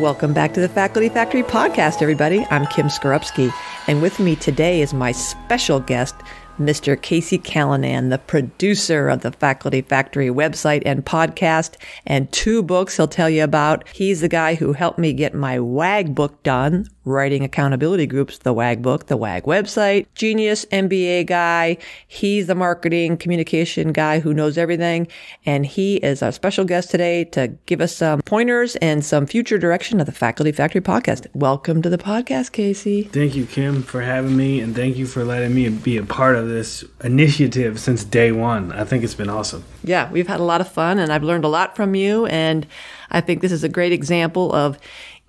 Welcome back to the Faculty Factory podcast, everybody. I'm Kim Skorupski, and with me today is my special guest, Mr. Casey Callanan, the producer of the Faculty Factory website and podcast, and two books he'll tell you about. He's the guy who helped me get my WAG book done, writing accountability groups, the WAG book, the WAG website, genius MBA guy. He's the marketing communication guy who knows everything. And he is our special guest today to give us some pointers and some future direction of the Faculty Factory podcast. Welcome to the podcast, Casey. Thank you, Kim, for having me. And thank you for letting me be a part of this initiative since day one. I think it's been awesome. Yeah, we've had a lot of fun and I've learned a lot from you. And I think this is a great example of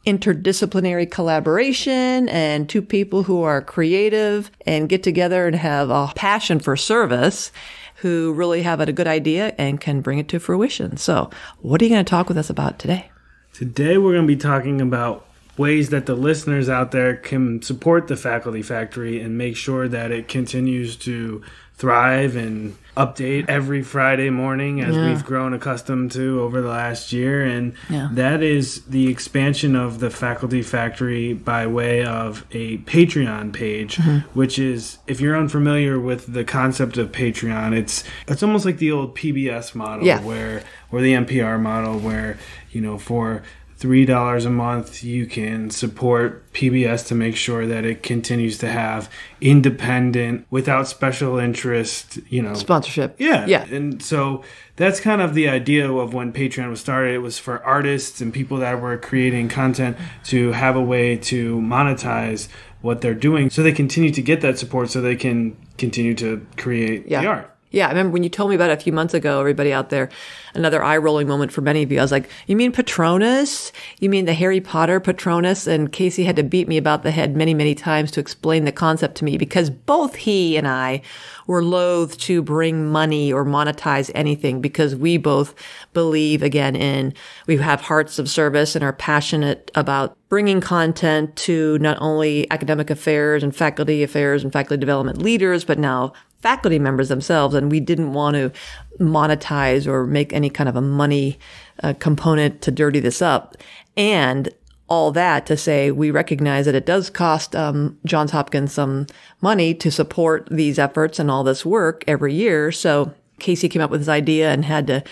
interdisciplinary collaboration and two people who are creative and get together and have a passion for service who really have a good idea and can bring it to fruition. So, what are you going to talk with us about today? Today, we're going to be talking about ways that the listeners out there can support the Faculty Factory and make sure that it continues to thrive and update every Friday morning as yeah. we've grown accustomed to over the last year. And yeah. that is the expansion of the Faculty Factory by way of a Patreon page, mm-hmm. which is, if you're unfamiliar with the concept of Patreon, it's it's almost like the old PBS model yeah. where or the NPR model where, you know, for $3 a month, you can support PBS to make sure that it continues to have independent, without special interest, you know, sponsorship. Yeah. Yeah. And so that's kind of the idea of when Patreon was started. It was for artists and people that were creating content to have a way to monetize what they're doing so they continue to get that support so they can continue to create yeah. the art. Yeah, I remember when you told me about it a few months ago, everybody out there, another eye rolling moment for many of you. I was like, You mean Patronus? You mean the Harry Potter Patronus? And Casey had to beat me about the head many, many times to explain the concept to me because both he and I were loath to bring money or monetize anything because we both believe again in we have hearts of service and are passionate about bringing content to not only academic affairs and faculty affairs and faculty development leaders, but now faculty members themselves, and we didn't want to monetize or make any kind of a money uh, component to dirty this up. And all that to say we recognize that it does cost um, Johns Hopkins some money to support these efforts and all this work every year. So Casey came up with this idea and had to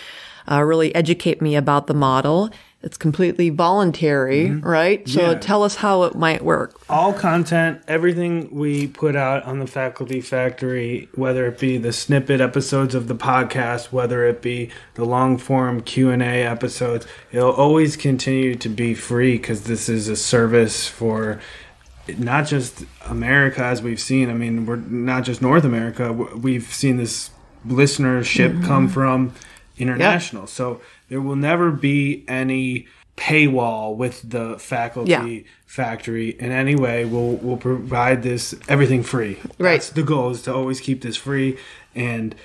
uh, really educate me about the model. It's completely voluntary, mm -hmm. right? So yeah. tell us how it might work. All content, everything we put out on the Faculty Factory, whether it be the snippet episodes of the podcast, whether it be the long form Q&A episodes, it'll always continue to be free cuz this is a service for not just America as we've seen. I mean, we're not just North America. We've seen this listenership mm -hmm. come mm-hmm. from international. Yeah. So there will never be any paywall with the faculty yeah. factory in any way we'll we'll provide this everything free right That's the goal is to always keep this free and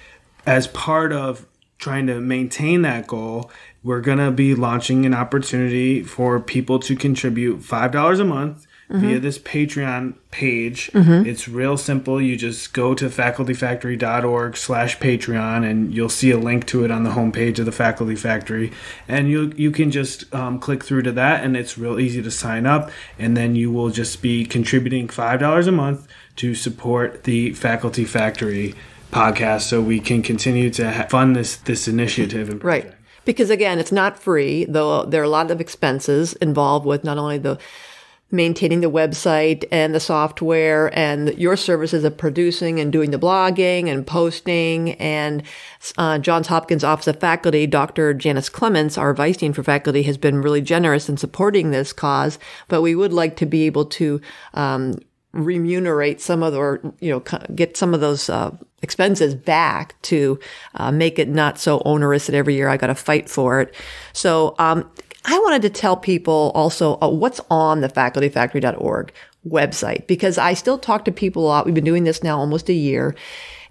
as part of trying to maintain that goal we're going to be launching an opportunity for people to contribute $5 a month mm-hmm. via this Patreon page. Mm-hmm. It's real simple. You just go to facultyfactory.org slash Patreon and you'll see a link to it on the homepage of the Faculty Factory. And you you can just um, click through to that and it's real easy to sign up. And then you will just be contributing $5 a month to support the Faculty Factory podcast so we can continue to ha- fund this this initiative. right because again it's not free though there are a lot of expenses involved with not only the maintaining the website and the software and your services of producing and doing the blogging and posting. And uh, Johns Hopkins Office of Faculty, Dr. Janice Clements, our vice dean for faculty, has been really generous in supporting this cause. But we would like to be able to um, remunerate some of the, or you know get some of those uh, expenses back to uh, make it not so onerous that every year I got to fight for it. So um, I wanted to tell people also uh, what's on the facultyfactory.org website because I still talk to people a lot. We've been doing this now almost a year.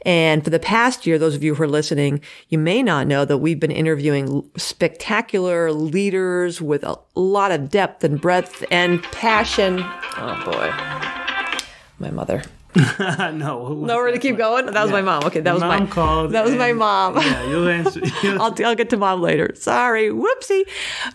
And for the past year, those of you who are listening, you may not know that we've been interviewing spectacular leaders with a lot of depth and breadth and passion. Oh boy, my mother. no. No, we're gonna keep going. That was yeah. my mom. Okay, that was mom my called. That was my mom. yeah, you'll answer. You'll I'll, I'll get to mom later. Sorry, whoopsie.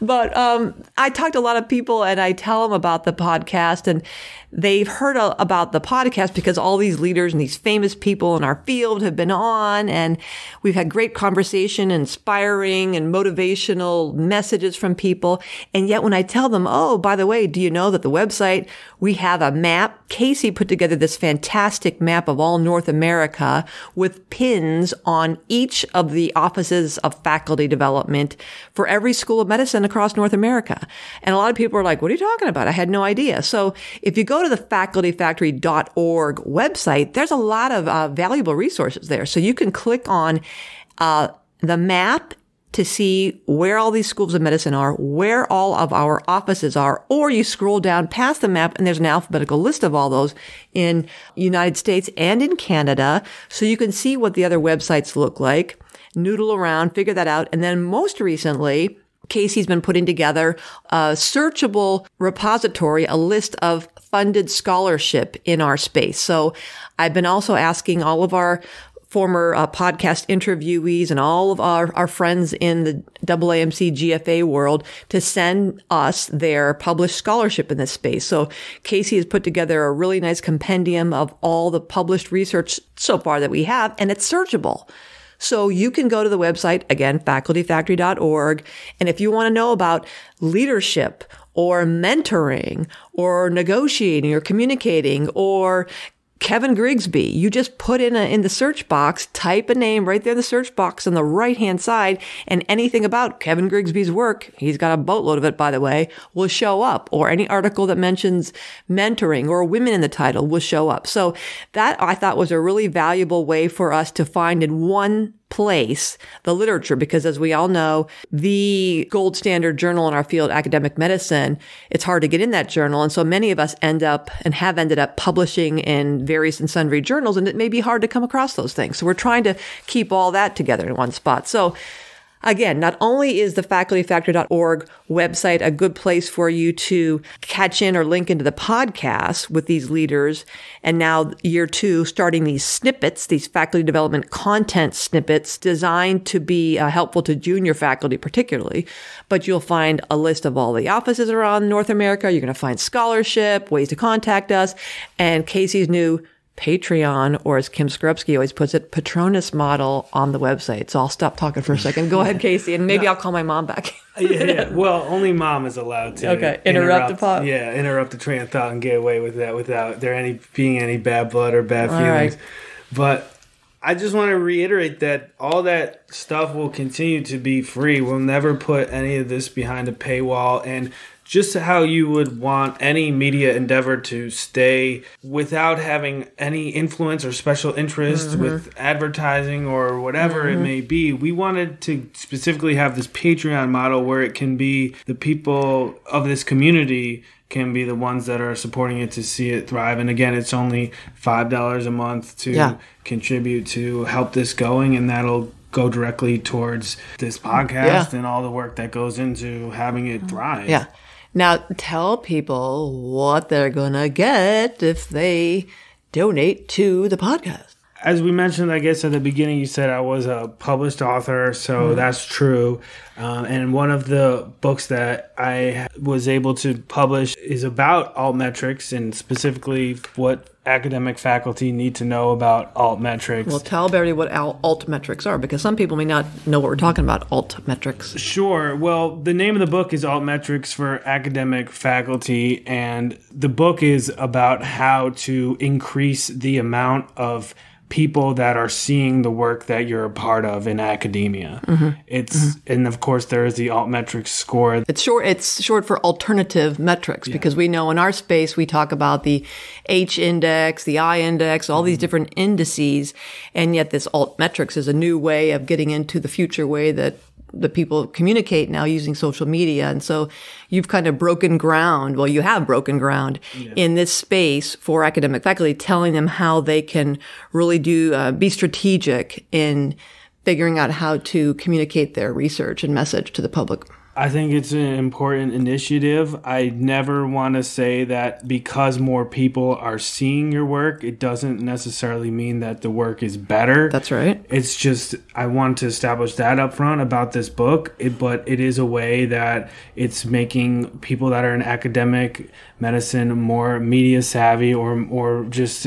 But um, I talked to a lot of people, and I tell them about the podcast, and they've heard a, about the podcast because all these leaders and these famous people in our field have been on, and we've had great conversation, inspiring and motivational messages from people. And yet, when I tell them, oh, by the way, do you know that the website we have a map? Casey put together this fantastic fantastic map of all North America with pins on each of the offices of faculty development for every school of medicine across North America. And a lot of people are like, what are you talking about? I had no idea. So if you go to the facultyfactory.org website, there's a lot of uh, valuable resources there. So you can click on uh, the map to see where all these schools of medicine are, where all of our offices are, or you scroll down past the map and there's an alphabetical list of all those in United States and in Canada. So you can see what the other websites look like, noodle around, figure that out. And then most recently, Casey's been putting together a searchable repository, a list of funded scholarship in our space. So I've been also asking all of our former uh, podcast interviewees and all of our, our friends in the AAMC GFA world to send us their published scholarship in this space. So Casey has put together a really nice compendium of all the published research so far that we have, and it's searchable. So you can go to the website, again, facultyfactory.org. And if you want to know about leadership or mentoring or negotiating or communicating or Kevin Grigsby. You just put in a, in the search box, type a name right there in the search box on the right hand side, and anything about Kevin Grigsby's work, he's got a boatload of it, by the way, will show up. Or any article that mentions mentoring or women in the title will show up. So that I thought was a really valuable way for us to find in one place the literature because as we all know, the gold standard journal in our field, academic medicine, it's hard to get in that journal. And so many of us end up and have ended up publishing in various and sundry journals, and it may be hard to come across those things. So we're trying to keep all that together in one spot. So Again, not only is the facultyfactor.org website a good place for you to catch in or link into the podcast with these leaders, and now year two, starting these snippets, these faculty development content snippets designed to be uh, helpful to junior faculty particularly, but you'll find a list of all the offices around North America. You're going to find scholarship, ways to contact us, and Casey's new Patreon, or as Kim Skrupski always puts it, Patronus model on the website. So I'll stop talking for a second. Go ahead, Casey, and maybe no. I'll call my mom back. yeah, yeah, Well, only mom is allowed to okay. interrupt, interrupt the pop. Yeah, interrupt the train of thought and get away with that without there any being any bad blood or bad feelings. Right. But I just want to reiterate that all that stuff will continue to be free. We'll never put any of this behind a paywall. And just how you would want any media endeavor to stay without having any influence or special interest mm-hmm. with advertising or whatever mm-hmm. it may be. We wanted to specifically have this Patreon model where it can be the people of this community can be the ones that are supporting it to see it thrive. And again, it's only five dollars a month to yeah. contribute to help this going, and that'll go directly towards this podcast yeah. and all the work that goes into having it thrive. Yeah. Now tell people what they're gonna get if they donate to the podcast as we mentioned, I guess at the beginning, you said I was a published author, so mm-hmm. that's true. Um, and one of the books that I was able to publish is about Altmetrics and specifically what academic faculty need to know about Altmetrics. Well, tell everybody what Altmetrics are because some people may not know what we're talking about Altmetrics. Sure. Well, the name of the book is Altmetrics for Academic Faculty, and the book is about how to increase the amount of people that are seeing the work that you're a part of in academia. Mm-hmm. It's mm-hmm. and of course there is the altmetrics score. It's short it's short for alternative metrics yeah. because we know in our space we talk about the H index, the I index, all mm-hmm. these different indices and yet this altmetrics is a new way of getting into the future way that the people communicate now using social media. And so you've kind of broken ground. Well, you have broken ground yeah. in this space for academic faculty, telling them how they can really do, uh, be strategic in figuring out how to communicate their research and message to the public. I think it's an important initiative. I never want to say that because more people are seeing your work, it doesn't necessarily mean that the work is better. That's right. It's just I want to establish that up front about this book, it, but it is a way that it's making people that are in academic medicine more media savvy or or just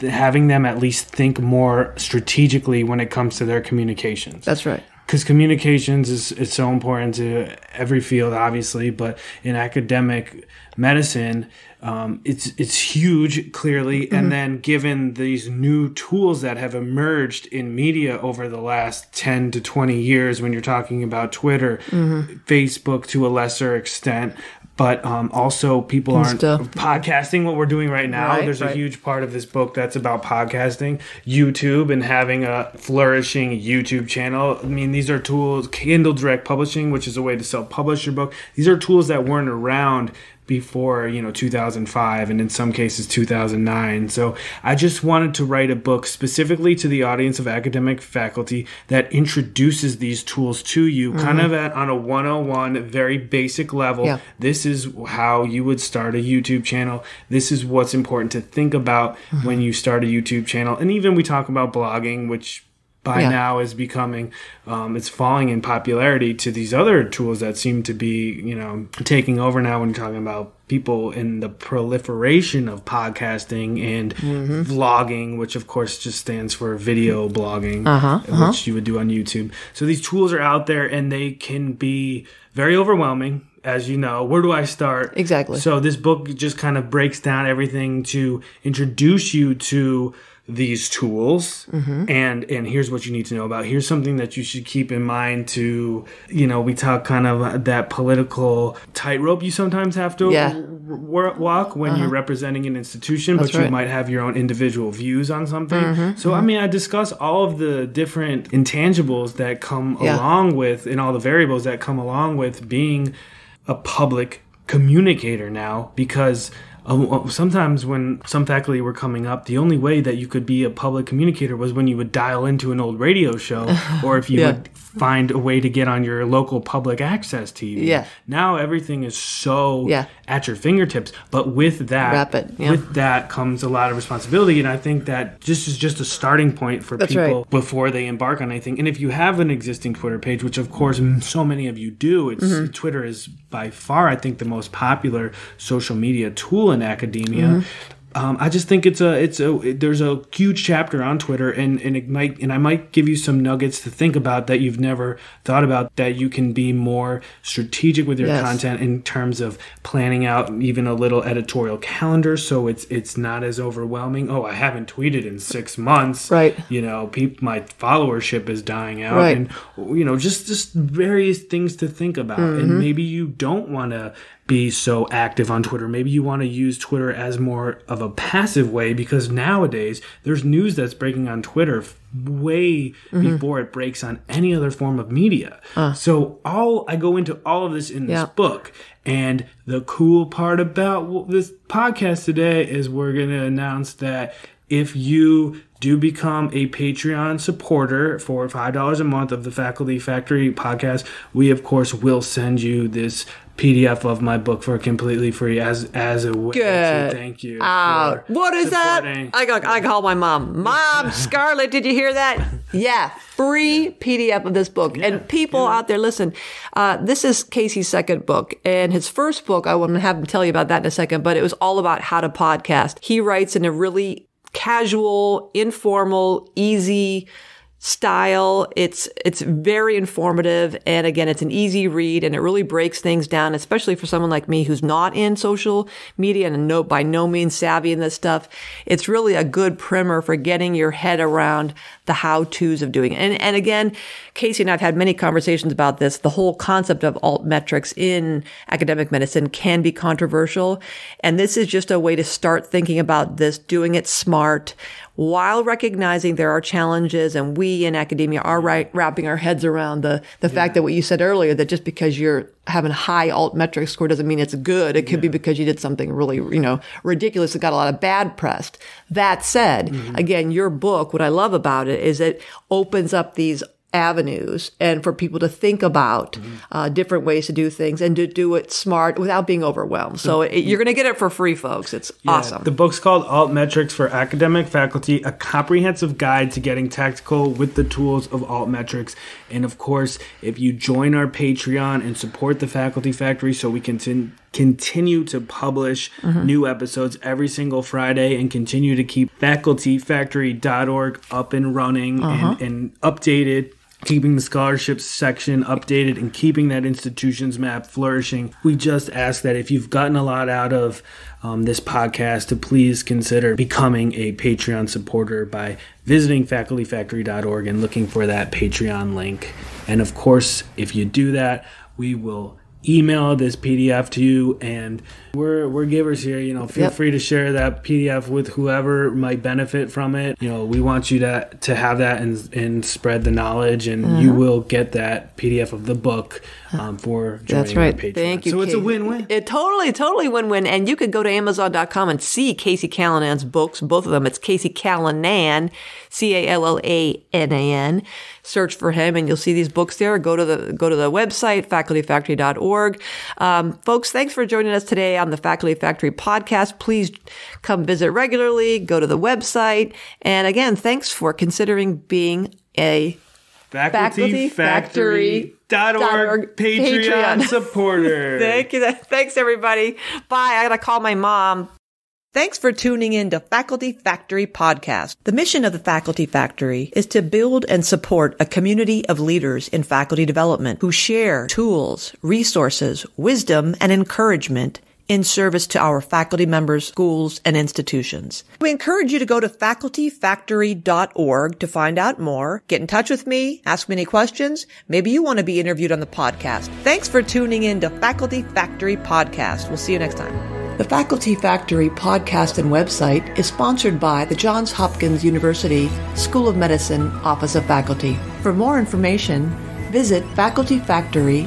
having them at least think more strategically when it comes to their communications. That's right because communications is, it's so important to every field, obviously, but in academic medicine, um, it's it's huge, clearly. Mm-hmm. And then, given these new tools that have emerged in media over the last ten to twenty years, when you're talking about Twitter, mm-hmm. Facebook to a lesser extent, but um, also people and aren't stuff. podcasting what we're doing right now. Right, There's right. a huge part of this book that's about podcasting, YouTube, and having a flourishing YouTube channel. I mean, these are tools, Kindle Direct Publishing, which is a way to self publish your book. These are tools that weren't around before you know 2005 and in some cases 2009 so i just wanted to write a book specifically to the audience of academic faculty that introduces these tools to you mm-hmm. kind of at on a 101 very basic level yeah. this is how you would start a youtube channel this is what's important to think about mm-hmm. when you start a youtube channel and even we talk about blogging which by yeah. now is becoming um, it's falling in popularity to these other tools that seem to be you know taking over now when you're talking about people in the proliferation of podcasting and mm-hmm. vlogging which of course just stands for video blogging uh-huh, uh-huh. which you would do on youtube so these tools are out there and they can be very overwhelming as you know where do i start exactly so this book just kind of breaks down everything to introduce you to these tools mm-hmm. and and here's what you need to know about here's something that you should keep in mind to you know we talk kind of that political tightrope you sometimes have to yeah. w- walk when uh-huh. you're representing an institution That's but you might have your own individual views on something mm-hmm. so mm-hmm. i mean i discuss all of the different intangibles that come yeah. along with and all the variables that come along with being a public communicator now because uh, uh, sometimes when some faculty were coming up, the only way that you could be a public communicator was when you would dial into an old radio show or if you yeah. would find a way to get on your local public access TV. Yeah. Now everything is so yeah. at your fingertips, but with that Rapid, yeah. with that comes a lot of responsibility and I think that this is just a starting point for That's people right. before they embark on anything. And if you have an existing Twitter page, which of course so many of you do, it's mm-hmm. Twitter is by far I think the most popular social media tool in academia. Mm-hmm um, I just think it's a it's a it, there's a huge chapter on Twitter and and it might and I might give you some nuggets to think about that you've never thought about that you can be more strategic with your yes. content in terms of planning out even a little editorial calendar so it's it's not as overwhelming. Oh, I haven't tweeted in six months. Right. You know, pe- my followership is dying out, right. and you know, just just various things to think about, mm-hmm. and maybe you don't want to be so active on Twitter. Maybe you want to use Twitter as more of a passive way because nowadays there's news that's breaking on Twitter way mm-hmm. before it breaks on any other form of media. Uh. So all I go into all of this in this book. And the cool part about this podcast today is we're going to announce that if you do become a Patreon supporter for $5 a month of the Faculty Factory podcast, we of course will send you this PDF of my book for completely free as as a way Good. thank you. Uh, what is supporting. that? I got I call my mom. Mom, Scarlett, did you hear that? Yeah, free PDF of this book. Yeah, and people yeah. out there, listen, uh, this is Casey's second book. And his first book, I want to have him tell you about that in a second, but it was all about how to podcast. He writes in a really casual, informal, easy, style. It's it's very informative and again it's an easy read and it really breaks things down especially for someone like me who's not in social media and no by no means savvy in this stuff. It's really a good primer for getting your head around the how-tos of doing it. And and again, Casey and I've had many conversations about this. The whole concept of alt metrics in academic medicine can be controversial and this is just a way to start thinking about this doing it smart while recognizing there are challenges and we in academia are mm-hmm. right, wrapping our heads around the, the yeah. fact that what you said earlier, that just because you're having high alt metric score doesn't mean it's good. It could yeah. be because you did something really, you know, ridiculous that got a lot of bad pressed. That said, mm-hmm. again, your book, what I love about it is it opens up these avenues and for people to think about mm-hmm. uh, different ways to do things and to do it smart without being overwhelmed. So it, you're going to get it for free, folks. It's yeah, awesome. The book's called Altmetrics for Academic Faculty, a comprehensive guide to getting tactical with the tools of Altmetrics. And of course, if you join our Patreon and support the Faculty Factory so we can t- continue to publish mm-hmm. new episodes every single Friday and continue to keep facultyfactory.org up and running uh-huh. and, and updated keeping the scholarships section updated and keeping that institution's map flourishing. We just ask that if you've gotten a lot out of um, this podcast, to please consider becoming a Patreon supporter by visiting facultyfactory.org and looking for that Patreon link. And of course, if you do that, we will email this PDF to you, and we're we're givers here. You know, feel yep. free to share that PDF with whoever might benefit from it. You know, we want you to to have that and and spread the knowledge, and uh-huh. you will get that PDF of the book uh, um, for that's right. Thank you. So it's a win-win. It totally, totally win-win. And you could go to Amazon.com and see Casey Callanan's books, both of them. It's Casey Callanan, C A L L A N A N search for him and you'll see these books there. Go to the go to the website facultyfactory.org. Um, folks, thanks for joining us today on the Faculty Factory podcast. Please come visit regularly. Go to the website, and again, thanks for considering being a faculty, factory. Dot org, Patreon, Patreon supporter. Thank you. Thanks everybody. Bye. I gotta call my mom. Thanks for tuning in to Faculty Factory Podcast. The mission of the Faculty Factory is to build and support a community of leaders in faculty development who share tools, resources, wisdom, and encouragement in service to our faculty members, schools, and institutions. We encourage you to go to facultyfactory.org to find out more, get in touch with me, ask me any questions. Maybe you want to be interviewed on the podcast. Thanks for tuning in to Faculty Factory Podcast. We'll see you next time. The Faculty Factory podcast and website is sponsored by the Johns Hopkins University School of Medicine Office of Faculty. For more information, visit facultyfactory.org.